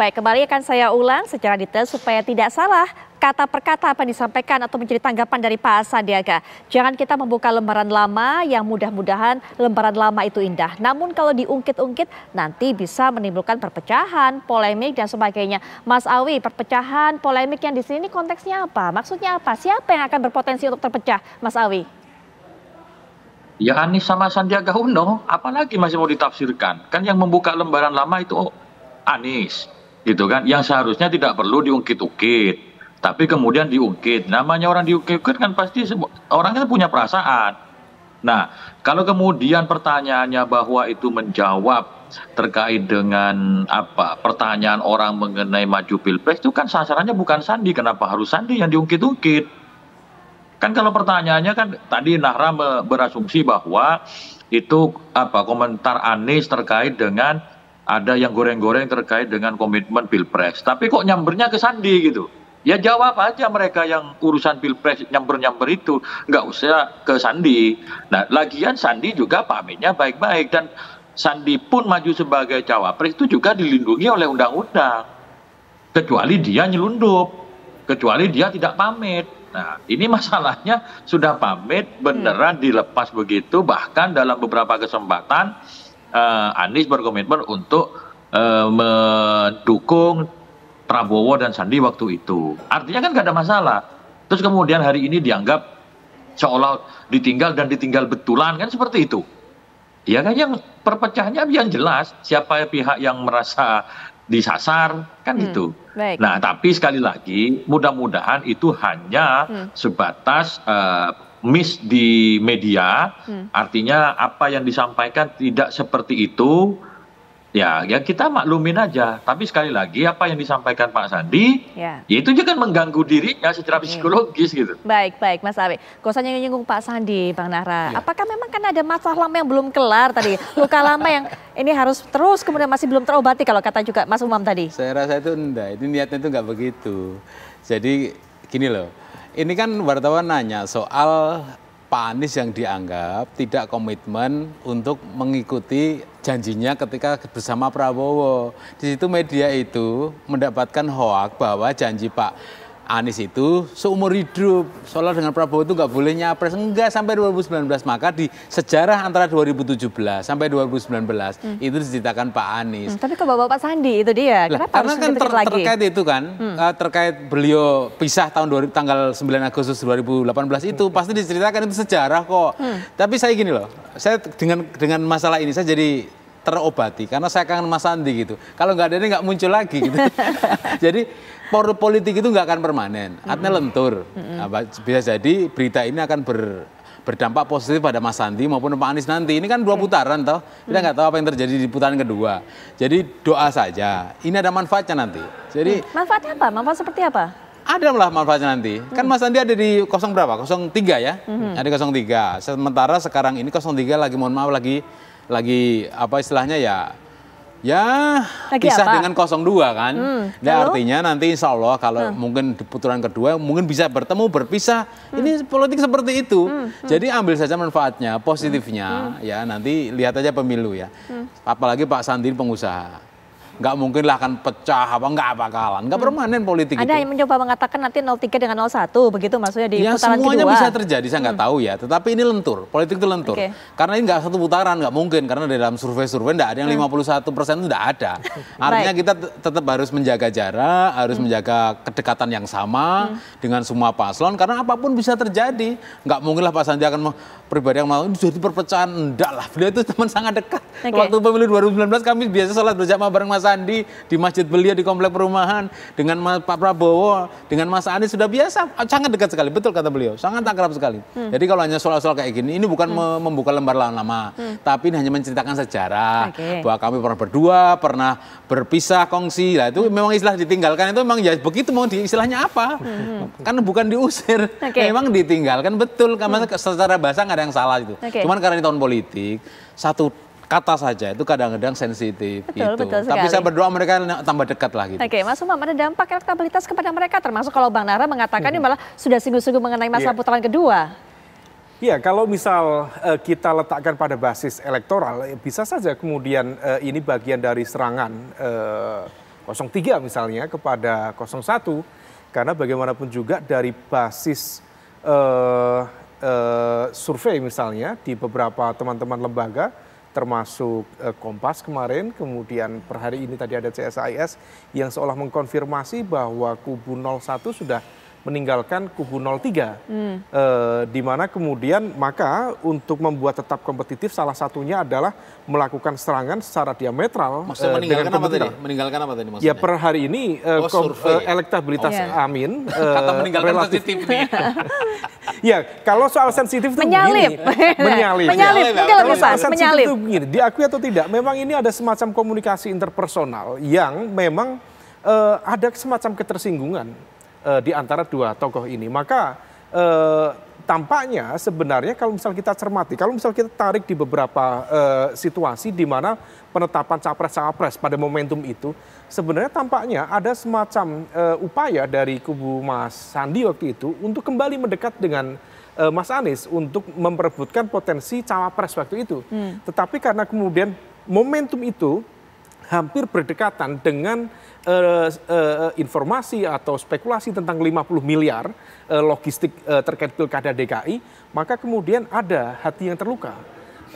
Baik, kembali akan saya ulang secara detail supaya tidak salah kata per kata apa yang disampaikan atau menjadi tanggapan dari Pak Sandiaga. Jangan kita membuka lembaran lama yang mudah-mudahan lembaran lama itu indah. Namun kalau diungkit-ungkit nanti bisa menimbulkan perpecahan, polemik dan sebagainya. Mas Awi, perpecahan, polemik yang di sini konteksnya apa? Maksudnya apa? Siapa yang akan berpotensi untuk terpecah, Mas Awi? Ya Anies sama Sandiaga Uno, apalagi masih mau ditafsirkan. Kan yang membuka lembaran lama itu Anies gitu kan yang seharusnya tidak perlu diungkit-ungkit tapi kemudian diungkit namanya orang diungkit-ungkit kan pasti orang kan punya perasaan nah kalau kemudian pertanyaannya bahwa itu menjawab terkait dengan apa pertanyaan orang mengenai maju pilpres itu kan sasarannya bukan Sandi kenapa harus Sandi yang diungkit-ungkit kan kalau pertanyaannya kan tadi Nahra berasumsi bahwa itu apa komentar Anies terkait dengan ada yang goreng-goreng terkait dengan komitmen pilpres. Tapi kok nyambernya ke Sandi gitu? Ya jawab aja mereka yang urusan pilpres nyamber-nyamber itu nggak usah ke Sandi. Nah lagian Sandi juga pamitnya baik-baik dan Sandi pun maju sebagai cawapres itu juga dilindungi oleh undang-undang. Kecuali dia nyelundup, kecuali dia tidak pamit. Nah, ini masalahnya sudah pamit beneran hmm. dilepas begitu bahkan dalam beberapa kesempatan uh, Anies berkomitmen untuk uh, mendukung Prabowo dan Sandi waktu itu. Artinya kan gak ada masalah. Terus kemudian hari ini dianggap seolah ditinggal dan ditinggal betulan kan seperti itu. Ya kan yang perpecahannya yang jelas siapa pihak yang merasa disasar kan hmm, itu. Baik. Nah tapi sekali lagi mudah-mudahan itu hanya hmm. sebatas uh, miss di media, hmm. artinya apa yang disampaikan tidak seperti itu. Ya, ya kita maklumin aja. Tapi sekali lagi apa yang disampaikan Pak Sandi, ya, ya itu juga kan mengganggu dirinya secara iya. psikologis gitu. Baik, baik Mas Awe. Kau usah nyinggung Pak Sandi, Bang Nara. Ya. Apakah memang kan ada masalah lama yang belum kelar tadi? Luka lama yang ini harus terus kemudian masih belum terobati kalau kata juga Mas Umam tadi. Saya rasa itu enggak, itu niatnya itu enggak begitu. Jadi gini loh, ini kan wartawan nanya soal Pak Anies yang dianggap tidak komitmen untuk mengikuti janjinya ketika bersama Prabowo. Di situ media itu mendapatkan hoak bahwa janji Pak Anies itu seumur hidup seolah dengan Prabowo itu nggak boleh nyapres enggak sampai 2019 maka di sejarah antara 2017 sampai 2019 hmm. itu diceritakan Pak Anies. Hmm, tapi ke Bapak Sandi itu dia? Lah, karena kan ter lagi? terkait itu kan hmm. uh, terkait beliau pisah tahun 20, tanggal 9 Agustus 2018 itu hmm. pasti diceritakan itu sejarah kok. Hmm. Tapi saya gini loh, saya dengan dengan masalah ini saya jadi terobati karena saya kangen Mas Andi gitu. Kalau nggak ada ini nggak muncul lagi gitu. jadi poros politik itu nggak akan permanen, artinya lentur. Nah, Bisa jadi berita ini akan ber berdampak positif pada Mas Sandi maupun Pak Anies nanti. Ini kan dua mm. putaran toh. Kita nggak tahu apa yang terjadi di putaran kedua. Jadi doa saja. Ini ada manfaatnya nanti. Jadi mm. manfaatnya apa? Manfaat seperti apa? Ada lah manfaatnya nanti. Mm. Kan Mas Sandi ada di kosong berapa? kosong tiga ya? Mm-hmm. ada kosong tiga Sementara sekarang ini kosong tiga lagi mohon maaf lagi lagi apa istilahnya ya ya Lagi pisah apa? dengan 02 kan. Hmm. Nah, artinya nanti insya Allah kalau hmm. mungkin di putaran kedua mungkin bisa bertemu berpisah. Hmm. Ini politik seperti itu. Hmm, hmm. Jadi ambil saja manfaatnya, positifnya hmm, hmm. ya nanti lihat aja pemilu ya. Hmm. Apalagi Pak Sandi pengusaha nggak mungkin lah akan pecah apa nggak bakalan nggak hmm. permanen politik ada itu. yang mencoba mengatakan nanti 03 dengan 01 begitu maksudnya di ya, putaran semuanya kedua. bisa terjadi saya nggak hmm. tahu ya tetapi ini lentur politik itu lentur okay. karena ini nggak satu putaran nggak mungkin karena di dalam survei-survei nggak ada yang hmm. 51 persen itu nggak ada artinya right. kita tetap harus menjaga jarak harus hmm. menjaga kedekatan yang sama hmm. dengan semua paslon karena apapun bisa terjadi nggak mungkin lah Pak Sandi akan pribadi yang mau jadi perpecahan enggak lah beliau itu teman sangat dekat okay. waktu pemilu 2019 kami biasa sholat berjamaah bareng Mas Andi di masjid beliau di komplek perumahan dengan Pak Prabowo dengan Mas Andi sudah biasa ah, sangat dekat sekali betul kata beliau sangat akrab sekali hmm. jadi kalau hanya soal-soal kayak gini ini bukan hmm. membuka lembar lama hmm. tapi ini hanya menceritakan sejarah okay. bahwa kami pernah berdua pernah berpisah kongsi lah itu hmm. memang istilah ditinggalkan itu memang ya begitu mau di istilahnya apa hmm. kan bukan diusir okay. memang ditinggalkan betul karena hmm. secara bahasa nggak ada yang salah itu. Okay. Cuman karena ini tahun politik, satu kata saja itu kadang-kadang sensitif betul, gitu. Betul Tapi saya berdoa mereka tambah dekat lah gitu. Oke, Mas Umam ada dampak elektabilitas kepada mereka termasuk kalau Bang Nara mengatakan hmm. ini malah sudah singgung-singgung mengenai masa yeah. putaran kedua. Iya, kalau misal uh, kita letakkan pada basis elektoral, eh, bisa saja kemudian uh, ini bagian dari serangan uh, 03 misalnya kepada 01, karena bagaimanapun juga dari basis uh, eh, survei misalnya di beberapa teman-teman lembaga termasuk eh, Kompas kemarin, kemudian per hari ini tadi ada CSIS yang seolah mengkonfirmasi bahwa kubu 01 sudah meninggalkan kubu 03 hmm. e, di mana kemudian maka untuk membuat tetap kompetitif salah satunya adalah melakukan serangan secara diametral maksudnya e, meninggalkan dengan apa tadi? meninggalkan apa tadi ya, maksudnya? Ya per hari ini e, oh, kom, e, elektabilitas oh. Yeah. Amin e, kata meninggalkan relatif sensitif nih. ya, kalau soal sensitif itu menyalip. begini. menyalip. menyalip. Ya. Mungkin lebih pas. Menyalip. Itu begini, diakui atau tidak, memang ini ada semacam komunikasi interpersonal yang memang e, ada semacam ketersinggungan uh, di antara dua tokoh ini. Maka uh, tampaknya sebenarnya kalau misal kita cermati, kalau misal kita tarik di beberapa uh, situasi di mana penetapan capres-capres pada momentum itu, sebenarnya tampaknya ada semacam uh, upaya dari kubu Mas Sandi waktu itu untuk kembali mendekat dengan Mas Anies untuk memperebutkan potensi cawapres waktu itu. Hmm. Tetapi karena kemudian momentum itu hampir berdekatan dengan uh, uh, informasi atau spekulasi tentang 50 miliar uh, logistik uh, terkait pilkada DKI, maka kemudian ada hati yang terluka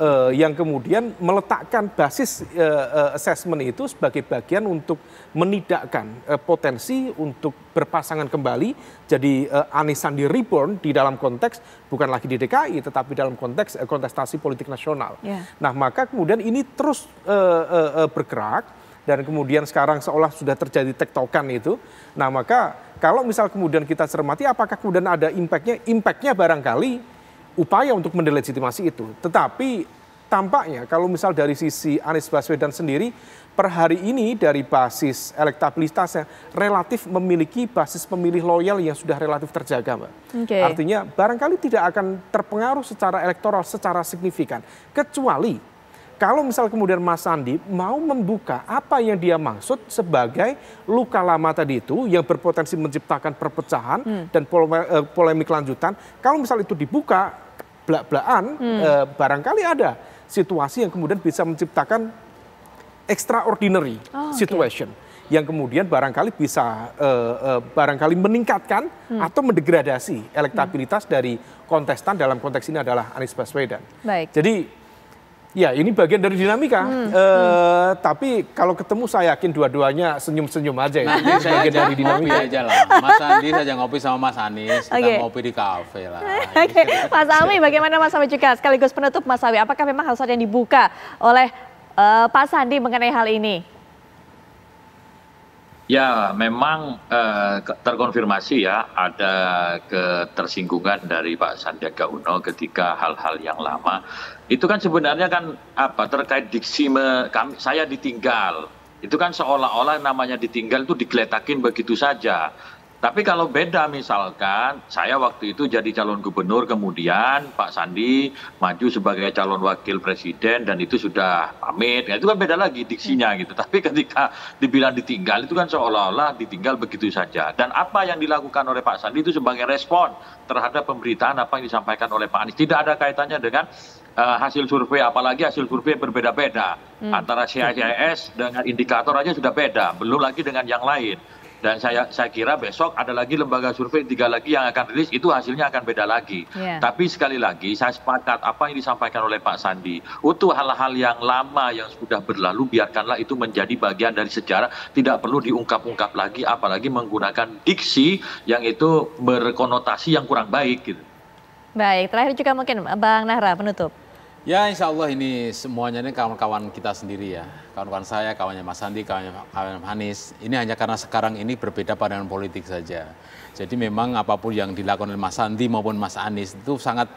uh, yang kemudian meletakkan basis uh, uh, assessment itu sebagai bagian untuk menidakkan uh, potensi untuk berpasangan kembali jadi uh, Anies Sandi reborn di dalam konteks bukan lagi di DKI tetapi dalam konteks uh, kontestasi politik nasional. Yeah. Nah, maka kemudian ini terus uh, uh, uh, bergerak dan kemudian sekarang seolah sudah terjadi tektokan itu. Nah maka kalau misal kemudian kita cermati apakah kemudian ada impactnya? Impactnya barangkali upaya untuk mendelegitimasi itu. Tetapi tampaknya kalau misal dari sisi Anies Baswedan sendiri per hari ini dari basis elektabilitasnya relatif memiliki basis pemilih loyal yang sudah relatif terjaga, Mbak. Okay. Artinya barangkali tidak akan terpengaruh secara elektoral secara signifikan kecuali kalau misal kemudian Mas Sandi mau membuka apa yang dia maksud sebagai luka lama tadi itu yang berpotensi menciptakan perpecahan hmm. dan eh, polemik lanjutan, kalau misal itu dibuka belak-belakan hmm. e, barangkali ada situasi yang kemudian bisa menciptakan extraordinary oh, situation okay. yang kemudian barangkali bisa e, e, barangkali meningkatkan hmm. atau mendegradasi elektabilitas hmm. dari kontestan dalam konteks ini adalah Anies Baswedan. Baik. Jadi Ya, ini bagian dari dinamika. Hmm. Uh, hmm. Tapi kalau ketemu saya yakin dua-duanya senyum-senyum aja ya. ini saya bagian dari dinamika aja lah. Mas Andi saja ngopi sama Mas Anies, kita okay. ngopi di kafe lah. Oke, okay. Mas Awi, bagaimana Mas Awi juga sekaligus penutup Mas Awi? Apakah memang harus ada yang dibuka oleh uh, Pak Sandi mengenai hal ini? Ya, memang eh, terkonfirmasi ya ada ketersinggungan dari Pak Sandiaga Uno ketika hal-hal yang lama. Itu kan sebenarnya kan apa terkait diksi me, kami, saya ditinggal. Itu kan seolah-olah namanya ditinggal itu digeletakin begitu saja. Tapi kalau beda misalkan saya waktu itu jadi calon gubernur kemudian Pak Sandi maju sebagai calon wakil presiden dan itu sudah pamit. Ya, itu kan beda lagi diksinya hmm. gitu. Tapi ketika dibilang ditinggal itu kan seolah-olah ditinggal begitu saja. Dan apa yang dilakukan oleh Pak Sandi itu sebagai respon terhadap pemberitaan apa yang disampaikan oleh Pak Anies. Tidak ada kaitannya dengan uh, hasil survei apalagi hasil survei berbeda-beda hmm. antara CIS dengan indikator aja sudah beda belum lagi dengan yang lain dan saya saya kira besok ada lagi lembaga survei tiga lagi yang akan rilis itu hasilnya akan beda lagi. Yeah. Tapi sekali lagi saya sepakat apa yang disampaikan oleh Pak Sandi. Untuk hal-hal yang lama yang sudah berlalu biarkanlah itu menjadi bagian dari sejarah, tidak perlu diungkap-ungkap lagi apalagi menggunakan diksi yang itu berkonotasi yang kurang baik gitu. Baik, terakhir juga mungkin Bang Nahra penutup. Ya insya Allah ini semuanya ini kawan-kawan kita sendiri ya. Kawan-kawan saya, kawannya Mas Sandi, kawannya kawan Hanis. Ini hanya karena sekarang ini berbeda pandangan politik saja. Jadi memang apapun yang dilakukan oleh Mas Sandi maupun Mas Anies itu sangat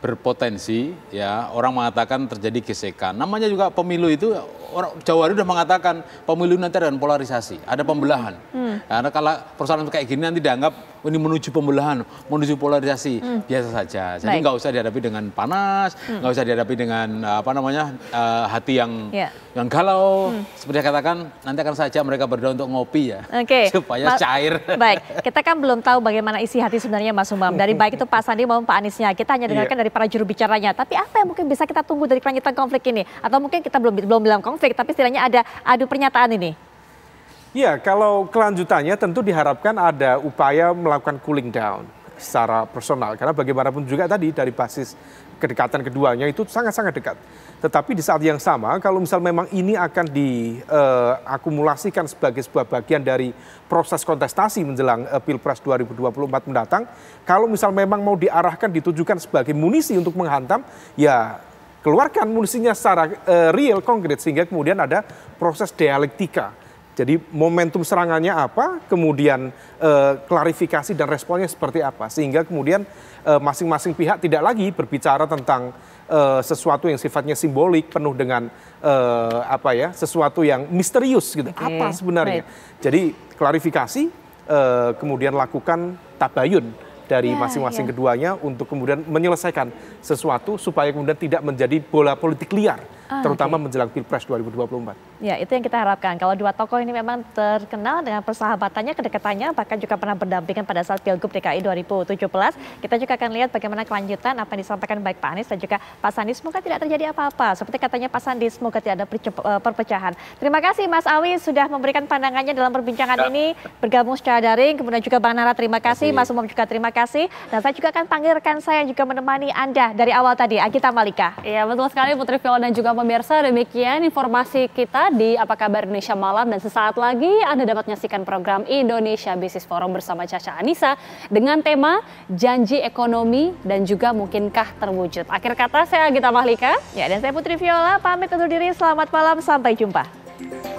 berpotensi ya orang mengatakan terjadi gesekan. Namanya juga pemilu itu orang Jawa sudah mengatakan pemilu nanti ada polarisasi, ada pembelahan. Hmm. Karena kalau persoalan kayak gini nanti dianggap ini menuju pembelahan, menuju polarisasi hmm. biasa saja. Jadi nggak usah dihadapi dengan panas, hmm. nggak hmm. usah dihadapi dengan eh, apa namanya uh, hati yang yeah. yang galau. Hmm. Seperti saya katakan nanti akan saja mereka berdua untuk ngopi ya, okay. supaya Ma cair. Baik, kita kan belum tahu bagaimana isi hati sebenarnya Mas Umam. Dari baik itu Pak Sandi maupun Pak Aniesnya. Kita hanya dengarkan yeah. dari dari para juru bicaranya. Tapi apa yang mungkin bisa kita tunggu dari kelanjutan konflik ini? Atau mungkin kita belum belum bilang konflik, tapi setidaknya ada adu pernyataan ini. Ya, kalau kelanjutannya tentu diharapkan ada upaya melakukan cooling down secara personal karena bagaimanapun juga tadi dari basis kedekatan keduanya itu sangat-sangat dekat. Tetapi di saat yang sama, kalau misal memang ini akan diakumulasikan eh, uh, sebagai sebuah bagian dari proses kontestasi menjelang uh, Pilpres 2024 mendatang, kalau misal memang mau diarahkan, ditujukan sebagai munisi untuk menghantam, ya keluarkan munisinya secara uh, real, konkret, sehingga kemudian ada proses dialektika jadi momentum serangannya apa, kemudian e, klarifikasi dan responnya seperti apa, sehingga kemudian eh, masing-masing e, pihak tidak lagi berbicara tentang e, sesuatu yang sifatnya simbolik, penuh dengan e, apa ya, sesuatu yang misterius gitu. Okay. Apa sebenarnya? Right. Jadi klarifikasi, e, kemudian lakukan tabayun dari ya, masing-masing yeah, yeah. keduanya untuk kemudian menyelesaikan sesuatu supaya kemudian tidak menjadi bola politik liar, ah, terutama okay. menjelang Pilpres 2024. Ya, itu yang kita harapkan. Kalau dua tokoh ini memang terkenal dengan persahabatannya, kedekatannya, bahkan juga pernah berdampingan pada saat Pilgub DKI 2017. Kita juga akan lihat bagaimana kelanjutan apa yang disampaikan baik Pak Anies dan juga Pak Sandi. Semoga tidak terjadi apa-apa. Seperti katanya Pak Sandi, semoga tidak ada eh, perpecahan. Terima kasih Mas Awi sudah memberikan pandangannya dalam perbincangan ya. ini. Bergabung secara daring, kemudian juga Bang Nara terima kasih, Mas Umum juga terima kasih. Dan saya juga akan panggil rekan saya yang juga menemani Anda dari awal tadi, Agita Malika. Iya, betul sekali Putri Viola dan juga pemirsa. Demikian informasi kita di Apa kabar Indonesia malam? Dan sesaat lagi Anda dapat menyaksikan program Indonesia Business Forum bersama Caca Anissa dengan tema Janji Ekonomi dan juga Mungkinkah Terwujud. Akhir kata saya Agita Mahlika. Ya, dan saya Putri Viola. Pamit undur diri. Selamat malam. Sampai jumpa.